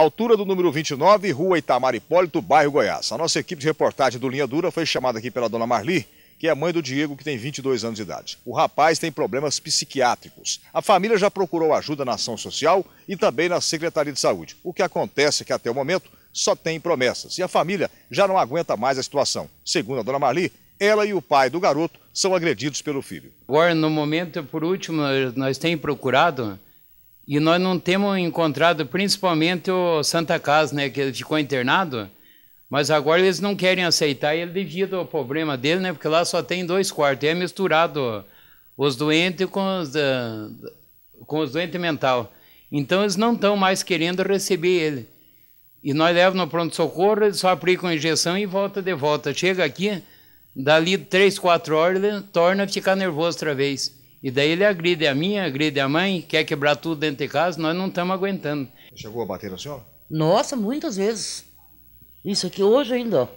altura do número 29, Rua Itamar Hipólito, bairro Goiás. A nossa equipe de reportagem do Linha Dura foi chamada aqui pela dona Marli, que é mãe do Diego, que tem 22 anos de idade. O rapaz tem problemas psiquiátricos. A família já procurou ajuda na ação social e também na Secretaria de Saúde. O que acontece é que até o momento só tem promessas e a família já não aguenta mais a situação. Segundo a dona Marli, ela e o pai do garoto são agredidos pelo filho. Agora, no momento, por último, nós temos procurado e nós não temos encontrado, principalmente o Santa Casa, né, que ele ficou internado, mas agora eles não querem aceitar ele devido ao problema dele, né, porque lá só tem dois quartos, e é misturado os doentes com os, eh, com os doentes mental. Então eles não estão mais querendo receber ele. E nós levamos no pronto-socorro, eles só aplicam injeção e volta de volta. Chega aqui, dali três, quatro horas, ele torna a ficar nervoso outra vez. E daí ele agride a minha, agride a mãe, quer quebrar tudo dentro de casa, nós não estamos aguentando. Chegou a bater na senhora? Nossa, muitas vezes. Isso aqui hoje ainda, ó.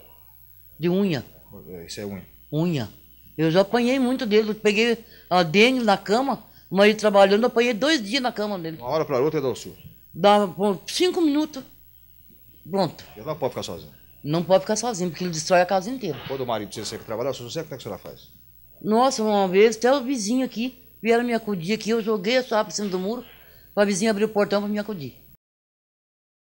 De unha. É, isso é unha? Unha. Eu já apanhei muito dele. peguei a dengue na cama, mas trabalhando, apanhei dois dias na cama dele. Uma hora para outra é o sul. Dá cinco minutos. Pronto. Ele não pode ficar sozinho? Não pode ficar sozinho, porque ele destrói a casa inteira. Quando o marido precisa sempre trabalhar, o senhor, o é que a senhora faz? Nossa, uma vez até o vizinho aqui vieram me acudir aqui, eu joguei a sopa por cima do muro, para o vizinho abrir o portão para me acudir.